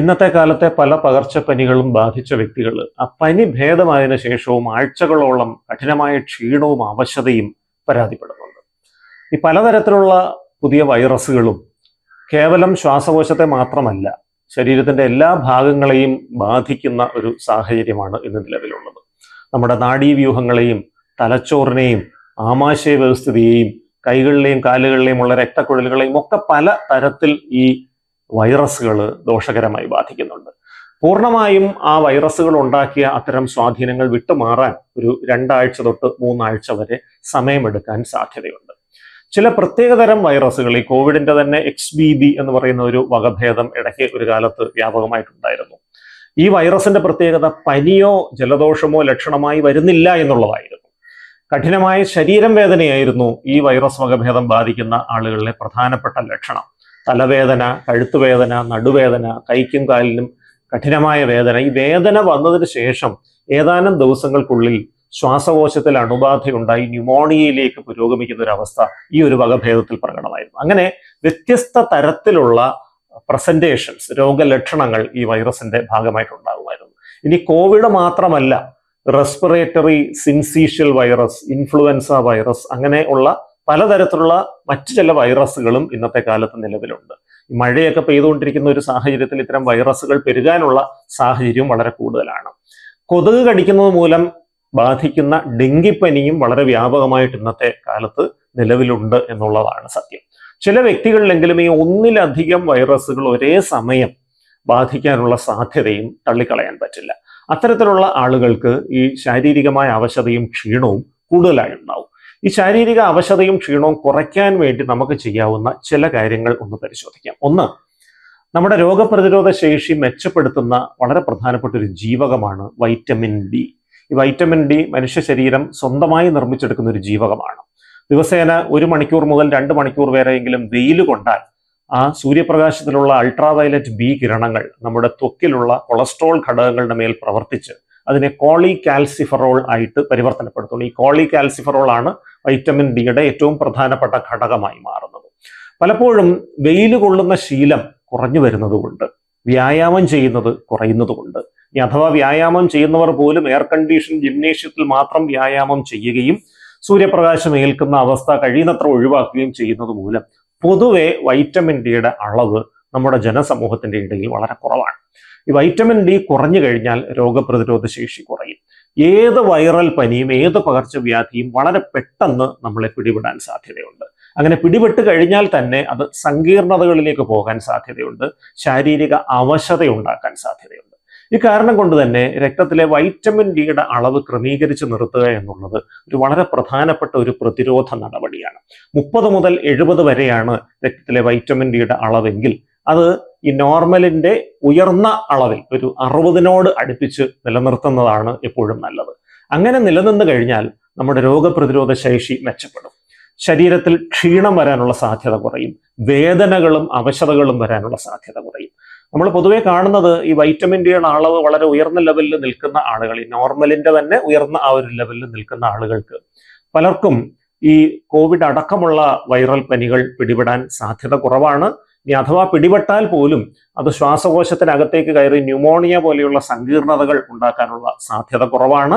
ഇന്നത്തെ കാലത്തെ പല പകർച്ചപ്പനികളും ബാധിച്ച വ്യക്തികൾ ആ പനി ഭേദമായതിനു ശേഷവും ആഴ്ചകളോളം കഠിനമായ ക്ഷീണവും അവശതയും പരാതിപ്പെടുന്നുണ്ട് ഈ പലതരത്തിലുള്ള പുതിയ വൈറസുകളും കേവലം ശ്വാസകോശത്തെ മാത്രമല്ല ശരീരത്തിന്റെ എല്ലാ ഭാഗങ്ങളെയും ബാധിക്കുന്ന ഒരു സാഹചര്യമാണ് ഇന്ന് നിലവിലുള്ളത് നമ്മുടെ നാഡീവ്യൂഹങ്ങളെയും തലച്ചോറിനെയും ആമാശയ വ്യവസ്ഥിതിയെയും കൈകളിലെയും കാലുകളിലെയും ഉള്ള രക്തക്കുഴലുകളെയും ഒക്കെ പല തരത്തിൽ ഈ വൈറസുകൾ ദോഷകരമായി ബാധിക്കുന്നുണ്ട് പൂർണ്ണമായും ആ വൈറസുകൾ ഉണ്ടാക്കിയ അത്തരം സ്വാധീനങ്ങൾ വിട്ടുമാറാൻ ഒരു രണ്ടാഴ്ച തൊട്ട് മൂന്നാഴ്ച വരെ സമയമെടുക്കാൻ സാധ്യതയുണ്ട് ചില പ്രത്യേകതരം വൈറസുകൾ ഈ കോവിഡിന്റെ തന്നെ എക്സ് ബി ബി എന്ന് പറയുന്ന ഒരു വകഭേദം ഇടയ്ക്ക് ഒരു കാലത്ത് വ്യാപകമായിട്ടുണ്ടായിരുന്നു ഈ വൈറസിന്റെ പ്രത്യേകത പനിയോ ജലദോഷമോ ലക്ഷണമായി വരുന്നില്ല എന്നുള്ളതായിരുന്നു കഠിനമായ ശരീരം വേദനയായിരുന്നു ഈ വൈറസ് വകഭേദം ബാധിക്കുന്ന ആളുകളിലെ പ്രധാനപ്പെട്ട ലക്ഷണം തലവേദന കഴുത്തുവേദന നടുവേദന കൈക്കും കാലിനും കഠിനമായ വേദന ഈ വേദന വന്നതിന് ശേഷം ഏതാനും ദിവസങ്ങൾക്കുള്ളിൽ ശ്വാസകോശത്തിൽ അണുബാധയുണ്ടായി ന്യൂമോണിയയിലേക്ക് പുരോഗമിക്കുന്ന ഒരു അവസ്ഥ ഈ ഒരു വകഭേദത്തിൽ പ്രകടമായിരുന്നു അങ്ങനെ വ്യത്യസ്ത തരത്തിലുള്ള പ്രസന്റേഷൻസ് രോഗലക്ഷണങ്ങൾ ഈ വൈറസിന്റെ ഭാഗമായിട്ടുണ്ടാകുമായിരുന്നു ഇനി കോവിഡ് മാത്രമല്ല respiratory syncytial virus influenza virus അങ്ങനെ ഉള്ള പലതരത്തിലുള്ള മറ്റു ചില വൈറസുകളും ഇന്നത്തെ കാലത്ത് നിലവിലുണ്ട് മഴയൊക്കെ പെയ്തുകൊണ്ടിരിക്കുന്ന ഒരു സാഹചര്യത്തിൽ ഇത്തരം വൈറസുകൾ പെരുകാനുള്ള സാഹചര്യവും വളരെ കൂടുതലാണ് കൊതുക് കടിക്കുന്നത് മൂലം ബാധിക്കുന്ന ഡെങ്കിപ്പനിയും വളരെ വ്യാപകമായിട്ട് ഇന്നത്തെ കാലത്ത് നിലവിലുണ്ട് എന്നുള്ളതാണ് സത്യം ചില വ്യക്തികളിലെങ്കിലും ഈ ഒന്നിലധികം വൈറസുകൾ ഒരേ സമയം ബാധിക്കാനുള്ള സാധ്യതയും തള്ളിക്കളയാൻ പറ്റില്ല അത്തരത്തിലുള്ള ആളുകൾക്ക് ഈ ശാരീരികമായ അവശതയും ക്ഷീണവും കൂടുതലായി ഉണ്ടാവും ഈ ശാരീരിക അവശതയും ക്ഷീണവും കുറയ്ക്കാൻ വേണ്ടി നമുക്ക് ചെയ്യാവുന്ന ചില കാര്യങ്ങൾ ഒന്ന് പരിശോധിക്കാം ഒന്ന് നമ്മുടെ രോഗപ്രതിരോധ ശേഷി മെച്ചപ്പെടുത്തുന്ന വളരെ പ്രധാനപ്പെട്ട ഒരു ജീവകമാണ് വൈറ്റമിൻ ഡി ഈ വൈറ്റമിൻ ഡി മനുഷ്യ ശരീരം സ്വന്തമായി നിർമ്മിച്ചെടുക്കുന്ന ഒരു ജീവകമാണ് ദിവസേന ഒരു മണിക്കൂർ മുതൽ രണ്ട് മണിക്കൂർ വരെയെങ്കിലും വെയിൽ കൊണ്ടാൽ ആ സൂര്യപ്രകാശത്തിലുള്ള അൾട്രാ വയലറ്റ് ബി കിരണങ്ങൾ നമ്മുടെ ത്വക്കിലുള്ള കൊളസ്ട്രോൾ ഘടകങ്ങളുടെ മേൽ പ്രവർത്തിച്ച് അതിനെ കോളി കാൽസിഫറോൾ ആയിട്ട് പരിവർത്തനപ്പെടുത്തുള്ളൂ ഈ കോളി കാൽസിഫറോൾ ആണ് വൈറ്റമിൻ ഡിയുടെ ഏറ്റവും പ്രധാനപ്പെട്ട ഘടകമായി മാറുന്നത് പലപ്പോഴും വെയിൽ കൊള്ളുന്ന ശീലം കുറഞ്ഞു വരുന്നതുകൊണ്ട് വ്യായാമം ചെയ്യുന്നത് കുറയുന്നതുകൊണ്ട് അഥവാ വ്യായാമം ചെയ്യുന്നവർ പോലും എയർ കണ്ടീഷൻ ജിംനേഷ്യത്തിൽ മാത്രം വ്യായാമം ചെയ്യുകയും സൂര്യപ്രകാശം ഏൽക്കുന്ന അവസ്ഥ കഴിയുന്നത്ര ഒഴിവാക്കുകയും ചെയ്യുന്നത് മൂലം പൊതുവെ വൈറ്റമിൻ ഡിയുടെ അളവ് നമ്മുടെ ജനസമൂഹത്തിന്റെ ഇടയിൽ വളരെ കുറവാണ് ഈ വൈറ്റമിൻ ഡി കുറഞ്ഞു കഴിഞ്ഞാൽ രോഗപ്രതിരോധ ശേഷി കുറയും ഏത് വൈറൽ പനിയും ഏത് പകർച്ചവ്യാധിയും വളരെ പെട്ടെന്ന് നമ്മളെ പിടിപെടാൻ സാധ്യതയുണ്ട് അങ്ങനെ പിടിപെട്ട് കഴിഞ്ഞാൽ തന്നെ അത് സങ്കീർണതകളിലേക്ക് പോകാൻ സാധ്യതയുണ്ട് ശാരീരിക അവശത ഉണ്ടാക്കാൻ സാധ്യതയുണ്ട് ഈ കാരണം കൊണ്ട് തന്നെ രക്തത്തിലെ വൈറ്റമിൻ ഡിയുടെ അളവ് ക്രമീകരിച്ച് നിർത്തുക എന്നുള്ളത് ഒരു വളരെ പ്രധാനപ്പെട്ട ഒരു പ്രതിരോധ നടപടിയാണ് മുപ്പത് മുതൽ എഴുപത് വരെയാണ് രക്തത്തിലെ വൈറ്റമിൻ ഡിയുടെ അളവെങ്കിൽ അത് ഈ നോർമലിന്റെ ഉയർന്ന അളവിൽ ഒരു അറുപതിനോട് അടുപ്പിച്ച് നിലനിർത്തുന്നതാണ് എപ്പോഴും നല്ലത് അങ്ങനെ നിലനിന്ന് കഴിഞ്ഞാൽ നമ്മുടെ രോഗപ്രതിരോധ ശേഷി മെച്ചപ്പെടും ശരീരത്തിൽ ക്ഷീണം വരാനുള്ള സാധ്യത കുറയും വേദനകളും അവശതകളും വരാനുള്ള സാധ്യത കുറയും നമ്മൾ പൊതുവെ കാണുന്നത് ഈ വൈറ്റമിൻ അളവ് വളരെ ഉയർന്ന ലെവലിൽ നിൽക്കുന്ന ആളുകൾ ഈ നോർമലിൻ്റെ തന്നെ ഉയർന്ന ആ ഒരു ലെവലിൽ നിൽക്കുന്ന ആളുകൾക്ക് പലർക്കും ഈ കോവിഡ് അടക്കമുള്ള വൈറൽ പനികൾ പിടിപെടാൻ സാധ്യത കുറവാണ് ഇനി അഥവാ പിടിപെട്ടാൽ പോലും അത് ശ്വാസകോശത്തിനകത്തേക്ക് കയറി ന്യൂമോണിയ പോലെയുള്ള സങ്കീർണതകൾ ഉണ്ടാക്കാനുള്ള സാധ്യത കുറവാണ്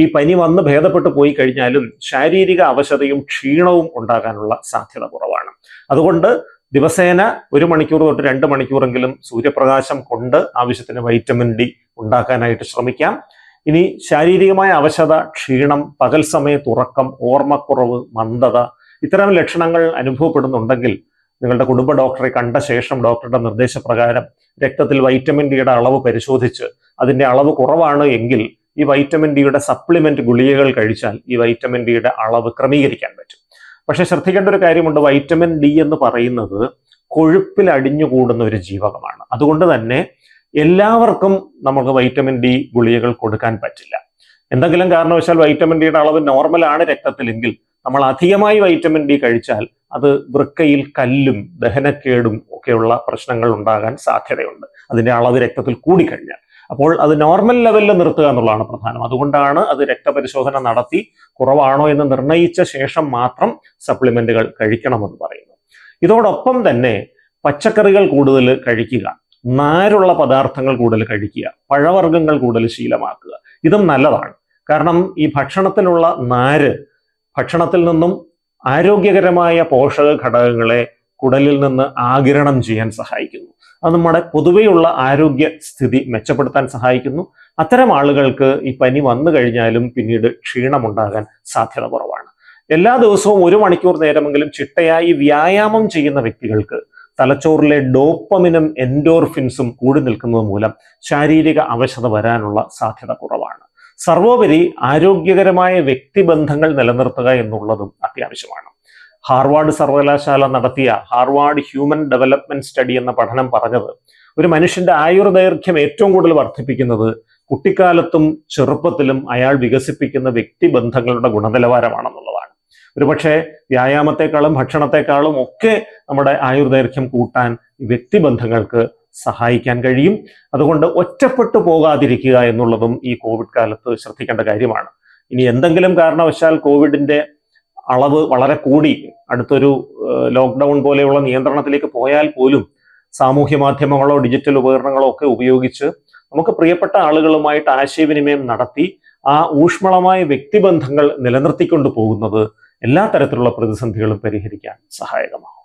ഈ പനി വന്ന് ഭേദപ്പെട്ടു പോയി കഴിഞ്ഞാലും ശാരീരിക അവശതയും ക്ഷീണവും ഉണ്ടാകാനുള്ള സാധ്യത കുറവാണ് അതുകൊണ്ട് ദിവസേന ഒരു മണിക്കൂർ തൊട്ട് രണ്ട് മണിക്കൂറെങ്കിലും സൂര്യപ്രകാശം കൊണ്ട് ആവശ്യത്തിന് വൈറ്റമിൻ ഡി ഉണ്ടാക്കാനായിട്ട് ശ്രമിക്കാം ഇനി ശാരീരികമായ അവശത ക്ഷീണം പകൽ സമയത്ത് ഉറക്കം ഓർമ്മക്കുറവ് മന്ദത ഇത്തരം ലക്ഷണങ്ങൾ അനുഭവപ്പെടുന്നുണ്ടെങ്കിൽ നിങ്ങളുടെ കുടുംബ ഡോക്ടറെ കണ്ട ശേഷം ഡോക്ടറുടെ നിർദ്ദേശപ്രകാരം രക്തത്തിൽ വൈറ്റമിൻ ഡിയുടെ അളവ് പരിശോധിച്ച് അതിന്റെ അളവ് കുറവാണ് എങ്കിൽ ഈ വൈറ്റമിൻ ഡിയുടെ സപ്ലിമെന്റ് ഗുളികകൾ കഴിച്ചാൽ ഈ വൈറ്റമിൻ ഡിയുടെ അളവ് ക്രമീകരിക്കാൻ പറ്റും പക്ഷെ ശ്രദ്ധിക്കേണ്ട ഒരു കാര്യമുണ്ട് വൈറ്റമിൻ ഡി എന്ന് പറയുന്നത് കൊഴുപ്പിൽ അടിഞ്ഞുകൂടുന്ന ഒരു ജീവകമാണ് അതുകൊണ്ട് തന്നെ എല്ലാവർക്കും നമുക്ക് വൈറ്റമിൻ ഡി ഗുളികകൾ കൊടുക്കാൻ പറ്റില്ല എന്തെങ്കിലും കാരണവശാൽ വൈറ്റമിൻ ഡിയുടെ അളവ് നോർമലാണ് രക്തത്തിലെങ്കിൽ നമ്മൾ അധികമായി വൈറ്റമിൻ ഡി കഴിച്ചാൽ അത് വൃക്കയിൽ കല്ലും ദഹനക്കേടും ഒക്കെയുള്ള പ്രശ്നങ്ങൾ ഉണ്ടാകാൻ സാധ്യതയുണ്ട് അതിന്റെ അളവ് രക്തത്തിൽ കൂടിക്കഴിഞ്ഞാൽ അപ്പോൾ അത് നോർമൽ ലെവലിൽ നിർത്തുക എന്നുള്ളതാണ് പ്രധാനം അതുകൊണ്ടാണ് അത് രക്തപരിശോധന നടത്തി കുറവാണോ എന്ന് നിർണയിച്ച ശേഷം മാത്രം സപ്ലിമെന്റുകൾ കഴിക്കണമെന്ന് പറയുന്നു ഇതോടൊപ്പം തന്നെ പച്ചക്കറികൾ കൂടുതൽ കഴിക്കുക നാരുള്ള പദാർത്ഥങ്ങൾ കൂടുതൽ കഴിക്കുക പഴവർഗ്ഗങ്ങൾ കൂടുതൽ ശീലമാക്കുക ഇതും നല്ലതാണ് കാരണം ഈ ഭക്ഷണത്തിലുള്ള നാര് ഭക്ഷണത്തിൽ നിന്നും ആരോഗ്യകരമായ പോഷക ഘടകങ്ങളെ കുടലിൽ നിന്ന് ആകിരണം ചെയ്യാൻ സഹായിക്കുന്നു അത് നമ്മുടെ പൊതുവെയുള്ള ആരോഗ്യ സ്ഥിതി മെച്ചപ്പെടുത്താൻ സഹായിക്കുന്നു അത്തരം ആളുകൾക്ക് ഈ പനി വന്നു കഴിഞ്ഞാലും പിന്നീട് ക്ഷീണമുണ്ടാകാൻ സാധ്യത കുറവാണ് എല്ലാ ദിവസവും ഒരു മണിക്കൂർ നേരമെങ്കിലും ചിട്ടയായി വ്യായാമം ചെയ്യുന്ന വ്യക്തികൾക്ക് തലച്ചോറിലെ ഡോപ്പമിനും എൻഡോർഫിൻസും കൂടി നിൽക്കുന്നത് മൂലം ശാരീരിക അവശത വരാനുള്ള സാധ്യത കുറവാണ് സർവോപരി ആരോഗ്യകരമായ വ്യക്തിബന്ധങ്ങൾ നിലനിർത്തുക എന്നുള്ളതും അത്യാവശ്യമാണ് ഹാർവാർഡ് സർവകലാശാല നടത്തിയ ഹാർവാർഡ് ഹ്യൂമൻ ഡെവലപ്മെന്റ് സ്റ്റഡി എന്ന പഠനം പറഞ്ഞത് ഒരു മനുഷ്യന്റെ ആയുർദൈർഘ്യം ഏറ്റവും കൂടുതൽ വർദ്ധിപ്പിക്കുന്നത് കുട്ടിക്കാലത്തും ചെറുപ്പത്തിലും അയാൾ വികസിപ്പിക്കുന്ന വ്യക്തിബന്ധങ്ങളുടെ ഗുണനിലവാരമാണെന്നുള്ളതാണ് ഒരുപക്ഷെ വ്യായാമത്തെക്കാളും ഭക്ഷണത്തെക്കാളും ഒക്കെ നമ്മുടെ ആയുർദൈർഘ്യം കൂട്ടാൻ വ്യക്തിബന്ധങ്ങൾക്ക് സഹായിക്കാൻ കഴിയും അതുകൊണ്ട് ഒറ്റപ്പെട്ടു പോകാതിരിക്കുക എന്നുള്ളതും ഈ കോവിഡ് കാലത്ത് ശ്രദ്ധിക്കേണ്ട കാര്യമാണ് ഇനി എന്തെങ്കിലും കാരണവശാൽ കോവിഡിന്റെ അളവ് വളരെ കൂടി അടുത്തൊരു ലോക്ക്ഡൗൺ പോലെയുള്ള നിയന്ത്രണത്തിലേക്ക് പോയാൽ പോലും സാമൂഹ്യ മാധ്യമങ്ങളോ ഡിജിറ്റൽ ഉപകരണങ്ങളോ ഒക്കെ ഉപയോഗിച്ച് നമുക്ക് പ്രിയപ്പെട്ട ആളുകളുമായിട്ട് ആശയവിനിമയം നടത്തി ആ ഊഷ്മളമായ വ്യക്തിബന്ധങ്ങൾ നിലനിർത്തിക്കൊണ്ടു പോകുന്നത് എല്ലാ തരത്തിലുള്ള പ്രതിസന്ധികളും പരിഹരിക്കാൻ സഹായകമാകും